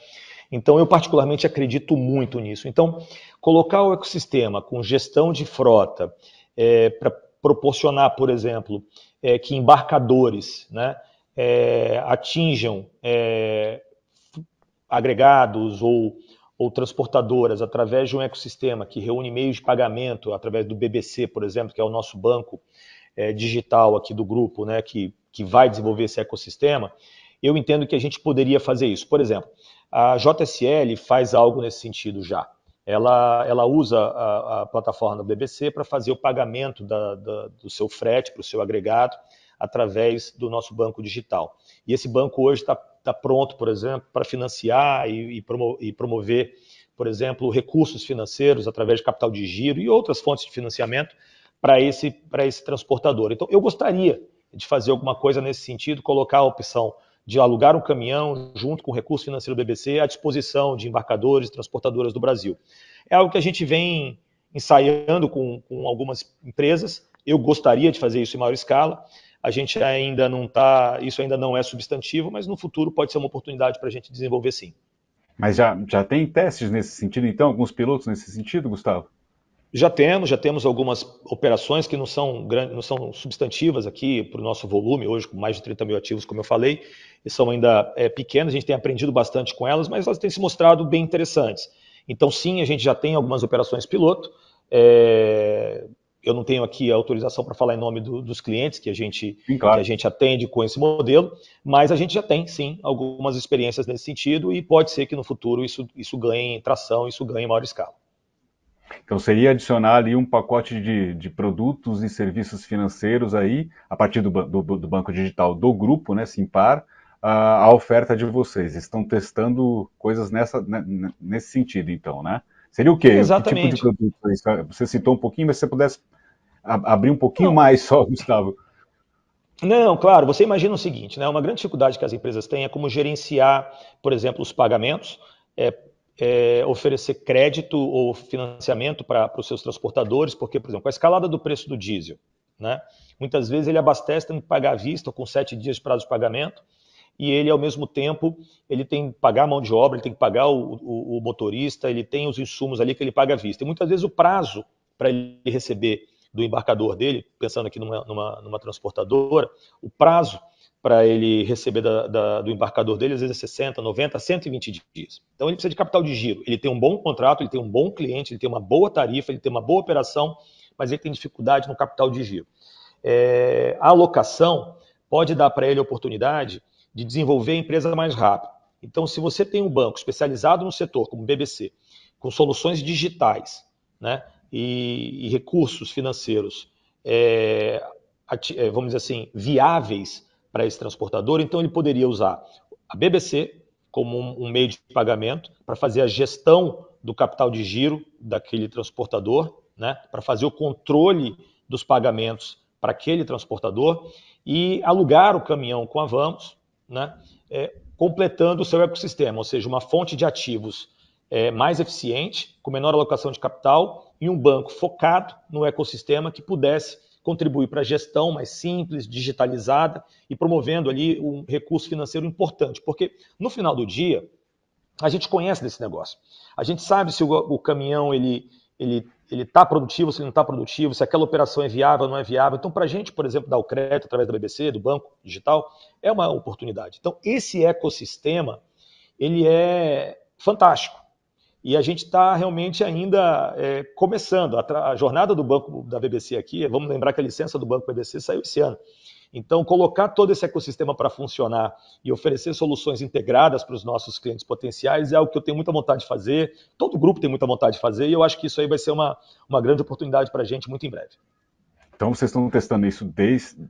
Então, eu particularmente acredito muito nisso. Então, colocar o ecossistema com gestão de frota é, para proporcionar, por exemplo, é, que embarcadores né, é, atinjam é, agregados ou, ou transportadoras através de um ecossistema que reúne meios de pagamento, através do BBC, por exemplo, que é o nosso banco é, digital aqui do grupo, né, que, que vai desenvolver esse ecossistema, eu entendo que a gente poderia fazer isso. Por exemplo, a JSL faz algo nesse sentido já. Ela, ela usa a, a plataforma da BBC para fazer o pagamento da, da, do seu frete para o seu agregado através do nosso banco digital. E esse banco hoje está tá pronto, por exemplo, para financiar e, e, promo, e promover, por exemplo, recursos financeiros através de capital de giro e outras fontes de financiamento para esse, esse transportador. Então, eu gostaria de fazer alguma coisa nesse sentido, colocar a opção de alugar um caminhão junto com o recurso financeiro do BBC à disposição de embarcadores e transportadoras do Brasil. É algo que a gente vem ensaiando com, com algumas empresas. Eu gostaria de fazer isso em maior escala. A gente ainda não está, isso ainda não é substantivo, mas no futuro pode ser uma oportunidade para a gente desenvolver sim. Mas já, já tem testes nesse sentido, então, alguns pilotos nesse sentido, Gustavo? Já temos, já temos algumas operações que não são, não são substantivas aqui para o nosso volume, hoje com mais de 30 mil ativos, como eu falei, e são ainda é, pequenas, a gente tem aprendido bastante com elas, mas elas têm se mostrado bem interessantes. Então, sim, a gente já tem algumas operações piloto. É, eu não tenho aqui a autorização para falar em nome do, dos clientes que a, gente, sim, claro. que a gente atende com esse modelo, mas a gente já tem, sim, algumas experiências nesse sentido e pode ser que no futuro isso, isso ganhe tração, isso ganhe maior escala. Então seria adicionar ali um pacote de, de produtos e serviços financeiros aí, a partir do, do, do banco digital do grupo, né, Simpar, a, a, oferta de vocês. Estão testando coisas nessa, né, nesse sentido, então, né? Seria o quê? Exatamente. Que tipo de produto? É ah, você citou um pouquinho, mas se você pudesse abrir um pouquinho Não. mais só, Gustavo. Não, claro, você imagina o seguinte, né? Uma grande dificuldade que as empresas têm é como gerenciar, por exemplo, os pagamentos. É, é, oferecer crédito ou financiamento para os seus transportadores, porque, por exemplo, com a escalada do preço do diesel, né, muitas vezes ele abastece tendo que pagar à vista, com sete dias de prazo de pagamento, e ele, ao mesmo tempo, ele tem que pagar a mão de obra, ele tem que pagar o, o, o motorista, ele tem os insumos ali que ele paga à vista. E muitas vezes o prazo para ele receber do embarcador dele, pensando aqui numa, numa, numa transportadora, o prazo para ele receber da, da, do embarcador dele, às vezes é 60, 90, 120 dias. Então ele precisa de capital de giro. Ele tem um bom contrato, ele tem um bom cliente, ele tem uma boa tarifa, ele tem uma boa operação, mas ele tem dificuldade no capital de giro. É, a alocação pode dar para ele a oportunidade de desenvolver a empresa mais rápido. Então, se você tem um banco especializado no setor, como o BBC, com soluções digitais né, e, e recursos financeiros, é, é vamos dizer assim, viáveis para esse transportador, então ele poderia usar a BBC como um, um meio de pagamento para fazer a gestão do capital de giro daquele transportador, né, para fazer o controle dos pagamentos para aquele transportador e alugar o caminhão com a Vamos, né, é, completando o seu ecossistema, ou seja, uma fonte de ativos é, mais eficiente, com menor alocação de capital e um banco focado no ecossistema que pudesse contribuir para a gestão mais simples, digitalizada e promovendo ali um recurso financeiro importante, porque no final do dia a gente conhece desse negócio, a gente sabe se o, o caminhão ele ele ele está produtivo, se ele não está produtivo, se aquela operação é viável ou não é viável. Então, para a gente, por exemplo, dar o crédito através da BBC, do banco digital, é uma oportunidade. Então, esse ecossistema ele é fantástico. E a gente está realmente ainda é, começando. A, a, jornada do banco da BBC aqui, vamos lembrar que a licença do banco BBC saiu esse ano. Então, colocar todo esse ecossistema para funcionar e oferecer soluções integradas para os nossos clientes potenciais é algo que eu tenho muita vontade de fazer, todo grupo tem muita vontade de fazer, e eu acho que isso aí vai ser uma, uma grande oportunidade para a gente muito em breve. Então, vocês estão testando isso desde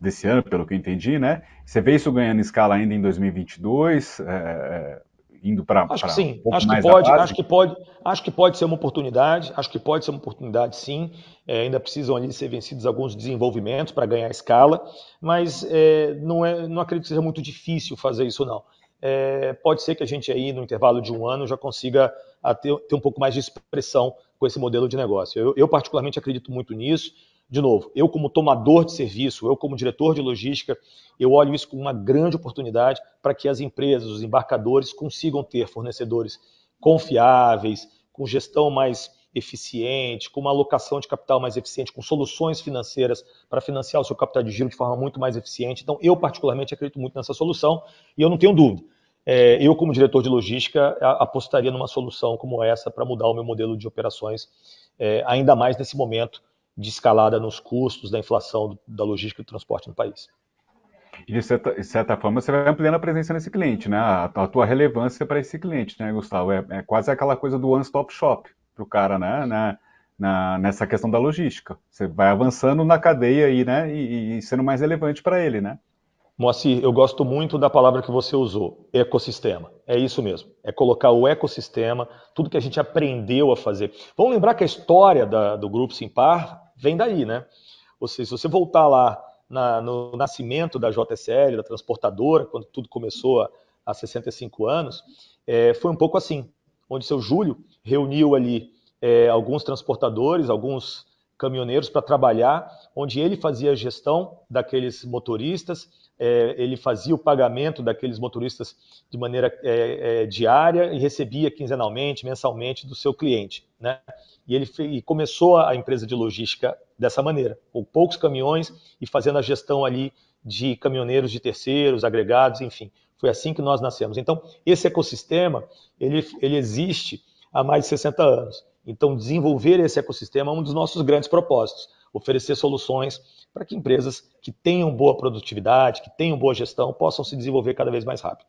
desse ano, pelo que eu entendi, né? Você vê isso ganhando escala ainda em 2022, é, é indo para acho que sim um acho que pode acho que pode acho que pode ser uma oportunidade acho que pode ser uma oportunidade sim é, ainda precisam ali ser vencidos alguns desenvolvimentos para ganhar escala mas é, não é não acredito que seja muito difícil fazer isso não é, pode ser que a gente aí no intervalo de um ano já consiga ter, ter um pouco mais de expressão com esse modelo de negócio eu, eu particularmente acredito muito nisso de novo, eu como tomador de serviço, eu como diretor de logística, eu olho isso como uma grande oportunidade para que as empresas, os embarcadores consigam ter fornecedores confiáveis, com gestão mais eficiente, com uma alocação de capital mais eficiente, com soluções financeiras para financiar o seu capital de giro de forma muito mais eficiente. Então, eu particularmente acredito muito nessa solução e eu não tenho dúvida. É, eu, como diretor de logística, apostaria numa solução como essa para mudar o meu modelo de operações, é, ainda mais nesse momento de escalada nos custos da inflação da logística e do transporte no país. E de certa, de certa, forma você vai ampliando a presença nesse cliente, né? A, a tua relevância para esse cliente, né, Gustavo? É, é, quase aquela coisa do one-stop shop para o cara, né? Na, na, nessa questão da logística. Você vai avançando na cadeia aí, né? E, e sendo mais relevante para ele, né? Moacir, eu gosto muito da palavra que você usou, ecossistema. É isso mesmo. É colocar o ecossistema, tudo que a gente aprendeu a fazer. Vamos lembrar que a história da, do Grupo Simpar vem daí, né? Ou seja, se você voltar lá na, no nascimento da JSL, da transportadora, quando tudo começou há, há 65 anos, é, foi um pouco assim, onde seu Júlio reuniu ali é, alguns transportadores, alguns caminhoneiros para trabalhar, onde ele fazia a gestão daqueles motoristas, é, ele fazia o pagamento daqueles motoristas de maneira é, é, diária e recebia quinzenalmente, mensalmente do seu cliente. Né? E ele e começou a empresa de logística dessa maneira, com poucos caminhões e fazendo a gestão ali de caminhoneiros de terceiros, agregados, enfim. Foi assim que nós nascemos. Então, esse ecossistema, ele, ele existe há mais de 60 anos. Então, desenvolver esse ecossistema é um dos nossos grandes propósitos, oferecer soluções para que empresas que tenham boa produtividade, que tenham boa gestão, possam se desenvolver cada vez mais rápido.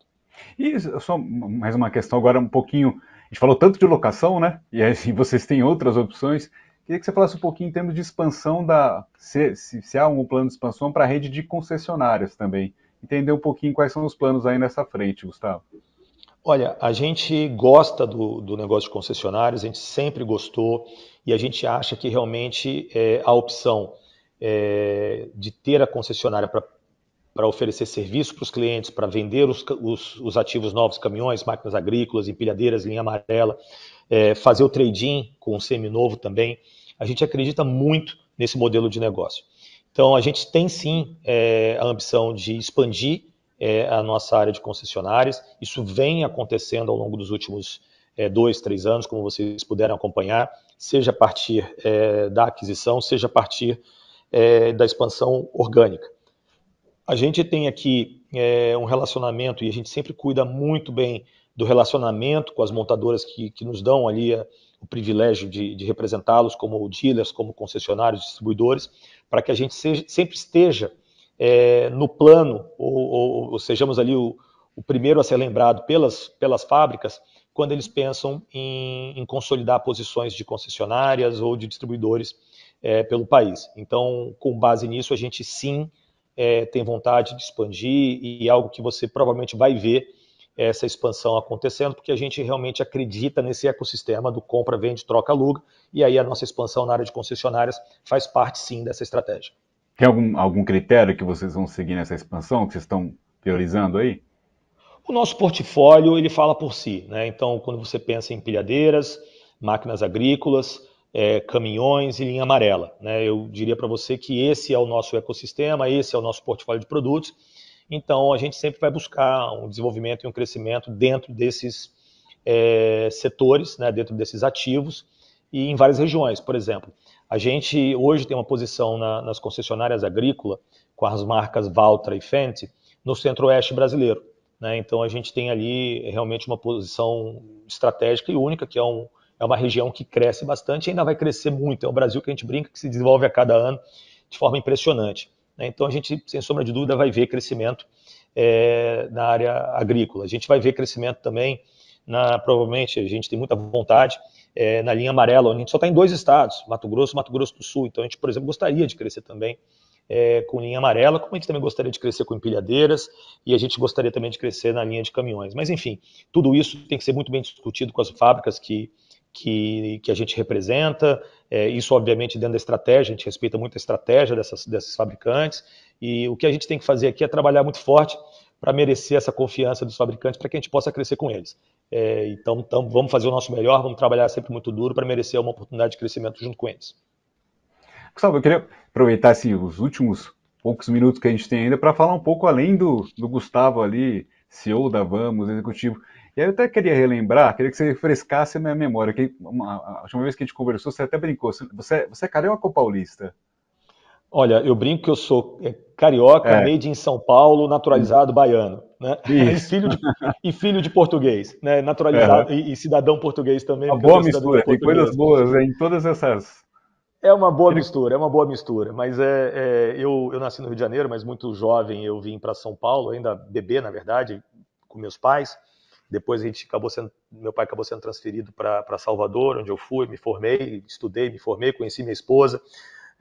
E só mais uma questão agora um pouquinho, a gente falou tanto de locação, né? E aí (laughs) vocês têm outras opções. Queria que você falasse um pouquinho em termos de expansão da se, se, se há um plano de expansão para a rede de concessionárias também. Entender um pouquinho quais são os planos aí nessa frente, Gustavo. Olha, a gente gosta do, do, negócio de concessionários, a gente sempre gostou e a gente acha que realmente é, a opção é, de ter a concessionária para oferecer serviço para os clientes, para vender os, os, os, ativos novos, caminhões, máquinas agrícolas, empilhadeiras, linha amarela, é, fazer o trading com o semi-novo também, a gente acredita muito nesse modelo de negócio. Então, a gente tem sim é, a ambição de expandir é, a nossa área de concessionárias. Isso vem acontecendo ao longo dos últimos é, dois, três anos, como vocês puderam acompanhar, seja a partir é, da aquisição, seja a partir é, da expansão orgânica. A gente tem aqui é, um relacionamento e a gente sempre cuida muito bem do relacionamento com as montadoras que, que nos dão ali a, é, o privilégio de, de representá-los como dealers, como concessionários, distribuidores, para que a gente seja, sempre esteja é, no plano, ou, ou, ou, sejamos ali o, o primeiro a ser lembrado pelas, pelas fábricas, quando eles pensam em, em, consolidar posições de concessionárias ou de distribuidores é, pelo país. Então, com base nisso, a gente sim é, tem vontade de expandir e algo que você provavelmente vai ver é, essa expansão acontecendo, porque a gente realmente acredita nesse ecossistema do compra, vende, troca, aluga, e aí a nossa expansão na área de concessionárias faz parte sim dessa estratégia. Tem algum, algum critério que vocês vão seguir nessa expansão, que vocês estão priorizando aí? O nosso portfólio, ele fala por si. Né? Então, quando você pensa em pilhadeiras, máquinas agrícolas, é, caminhões e linha amarela. Né? Eu diria para você que esse é o nosso ecossistema, esse é o nosso portfólio de produtos. Então, a gente sempre vai buscar um desenvolvimento e um crescimento dentro desses é, setores, né? dentro desses ativos e em várias regiões. Por exemplo, a gente hoje tem uma posição na, nas concessionárias agrícolas, com as marcas Valtra e Fendt, no centro-oeste brasileiro. Né? Então a gente tem ali realmente uma posição estratégica e única, que é, um, é uma região que cresce bastante e ainda vai crescer muito. É o Brasil que a gente brinca, que se desenvolve a cada ano de forma impressionante. Né? Então a gente, sem sombra de dúvida, vai ver crescimento é, na área agrícola. A gente vai ver crescimento também, na, provavelmente a gente tem muita vontade é, na linha amarela, onde a gente só está em dois estados, Mato Grosso e Mato Grosso do Sul. Então a gente, por exemplo, gostaria de crescer também é, com linha amarela, como a gente também gostaria de crescer com empilhadeiras e a gente gostaria também de crescer na linha de caminhões. Mas enfim, tudo isso tem que ser muito bem discutido com as fábricas que, que, que a gente representa. É, isso, obviamente, dentro da estratégia, a gente respeita muito a estratégia dessas, fabricantes. E o que a gente tem que fazer aqui é trabalhar muito forte para merecer essa confiança dos fabricantes, para que a gente possa crescer com eles. É, então, vamos fazer o nosso melhor, vamos trabalhar sempre muito duro para merecer uma oportunidade de crescimento junto com eles. Gustavo, eu queria aproveitar assim, os últimos poucos minutos que a gente tem ainda para falar um pouco além do, do Gustavo ali, CEO da Vamos, executivo. E aí eu até queria relembrar, queria que você refrescasse a minha memória. Que uma, a última vez que a gente conversou, você até brincou. Você, você é, é carioca ou paulista? Olha, eu brinco que eu sou é, carioca, é. made em São Paulo, naturalizado baiano. Né? (laughs) E, filho de, e filho de português, né? naturalizado é. e, e, cidadão português também. Uma boa mistura, tem coisas boas em todas essas. É uma boa mistura, é uma boa mistura. Mas é, é eu, eu, nasci no Rio de Janeiro, mas muito jovem eu vim para São Paulo, ainda bebê, na verdade, com meus pais. Depois a gente acabou sendo, meu pai acabou sendo transferido para Salvador, onde eu fui, me formei, estudei, me formei, conheci minha esposa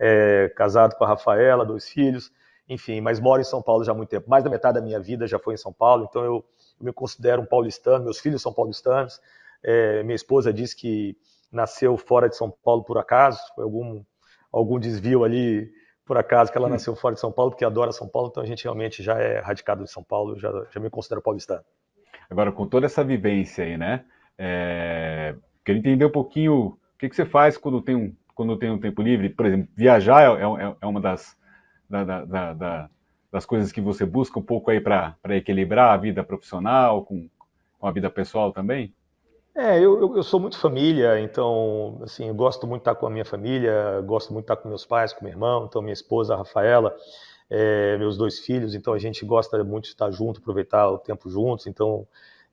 é, casado com a Rafaela, dois filhos, enfim, mas moro em São Paulo já há muito tempo. Mais da metade da minha vida já foi em São Paulo, então eu, me considero um paulistano, meus filhos são paulistanos. É, minha esposa disse que nasceu fora de São Paulo por acaso, foi algum, algum desvio ali por acaso que ela nasceu fora de São Paulo, porque adora São Paulo, então a gente realmente já é radicado de São Paulo, já, já me considero paulistano. Agora, com toda essa vivência aí, né? É... Queria entender um pouquinho o que, que você faz quando tem um quando eu tenho tempo livre, por exemplo, viajar é, é, é, é uma das, da, da, da, das coisas que você busca um pouco aí para equilibrar a vida profissional com, com a vida pessoal também? É, eu, eu, sou muito família, então, assim, eu gosto muito de estar com a minha família, gosto muito de estar com meus pais, com meu irmão, então minha esposa, a Rafaela, é, meus dois filhos, então a gente gosta muito de estar junto, aproveitar o tempo juntos, então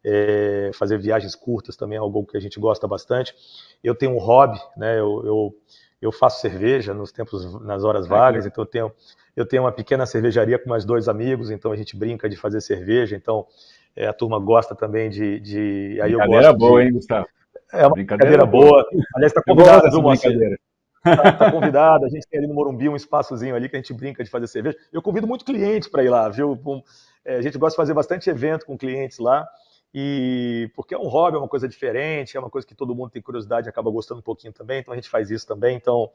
é, fazer viagens curtas também é algo que a gente gosta bastante. Eu tenho um hobby, né? Eu, eu, eu faço cerveja nos tempos, nas horas vagas, então eu tenho, eu tenho uma pequena cervejaria com mais dois amigos, então a gente brinca de fazer cerveja, então é, a turma gosta também de. de aí eu gosto boa, de, hein, Gustavo? É uma brincadeira, brincadeira boa. boa. Aliás, está convidado, viu, Moacir? Tá, tá convidado, a gente tem ali no Morumbi um espaçozinho ali que a gente brinca de fazer cerveja. Eu convido muito cliente para ir lá, viu? É, a gente gosta de fazer bastante evento com clientes lá. E porque é um hobby, é uma coisa diferente, é uma coisa que todo mundo tem curiosidade e acaba gostando um pouquinho também, então a gente faz isso também. Então,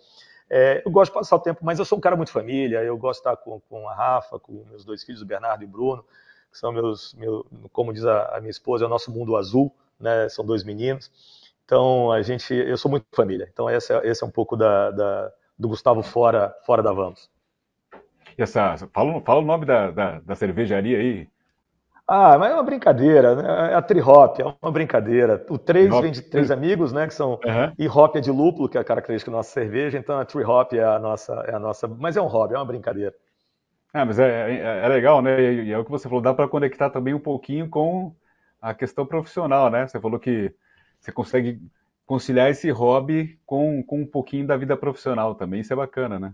é, eu gosto de passar o tempo, mas eu sou um cara muito família, eu gosto de estar com, com a Rafa, com meus dois filhos, o Bernardo e o Bruno, que são meus, meu, como diz a, a, minha esposa, é o nosso mundo azul, né? São dois meninos. Então, a gente, eu sou muito família. Então, esse é, esse é um pouco da, da, do Gustavo fora, fora da Vamos. E essa, fala, fala o nome da, da, da cervejaria aí, ah, mas é uma brincadeira, né? É a Hop é uma brincadeira. O três vem de três amigos, né? Que são. Uhum. E hop é de lúpulo, que é a característica da nossa cerveja, então a Hop é a nossa. É a nossa mas é um hobby, é uma brincadeira. Ah, mas é, é, é legal, né? E é, é o que você falou, dá para conectar também um pouquinho com a questão profissional, né? Você falou que você consegue conciliar esse hobby com, com um pouquinho da vida profissional também, isso é bacana, né?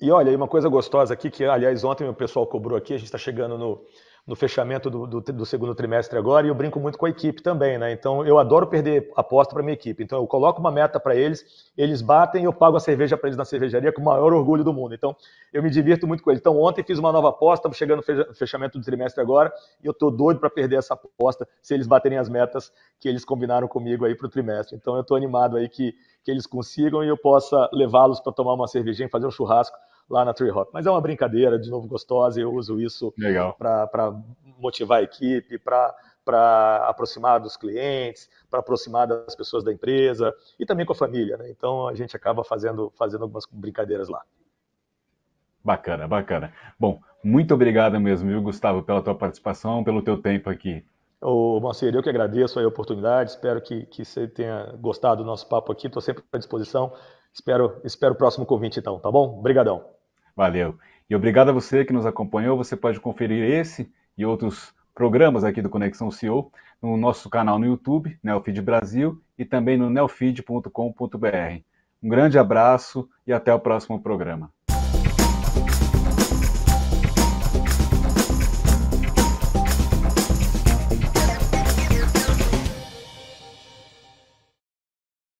E olha, uma coisa gostosa aqui, que aliás ontem o pessoal cobrou aqui, a gente está chegando no no fechamento do, do, do, segundo trimestre agora e eu brinco muito com a equipe também, né? Então eu adoro perder aposta para minha equipe. Então eu coloco uma meta para eles, eles batem e eu pago a cerveja para eles na cervejaria com o maior orgulho do mundo. Então eu me divirto muito com eles. Então ontem fiz uma nova aposta, estamos chegando no fechamento do trimestre agora e eu estou doido para perder essa aposta se eles baterem as metas que eles combinaram comigo aí para o trimestre. Então eu estou animado aí que, que eles consigam e eu possa levá-los para tomar uma cervejinha, fazer um churrasco lá na Rock, Mas é uma brincadeira, de novo, gostosa, eu uso isso para motivar a equipe, para aproximar dos clientes, para aproximar das pessoas da empresa e também com a família. Né? Então a gente acaba fazendo, fazendo algumas brincadeiras lá. Bacana, bacana. Bom, muito obrigado mesmo, viu, Gustavo, pela tua participação, pelo teu tempo aqui. Ô, Marcelo, eu que agradeço a oportunidade, espero que, que você tenha gostado do nosso papo aqui, estou sempre à disposição, espero, espero o próximo convite então, tá bom? Obrigadão. Valeu. E obrigado a você que nos acompanhou. Você pode conferir esse e outros programas aqui do Conexão CEO no nosso canal no YouTube, Neofeed Brasil, e também no neofeed.com.br. Um grande abraço e até o próximo programa.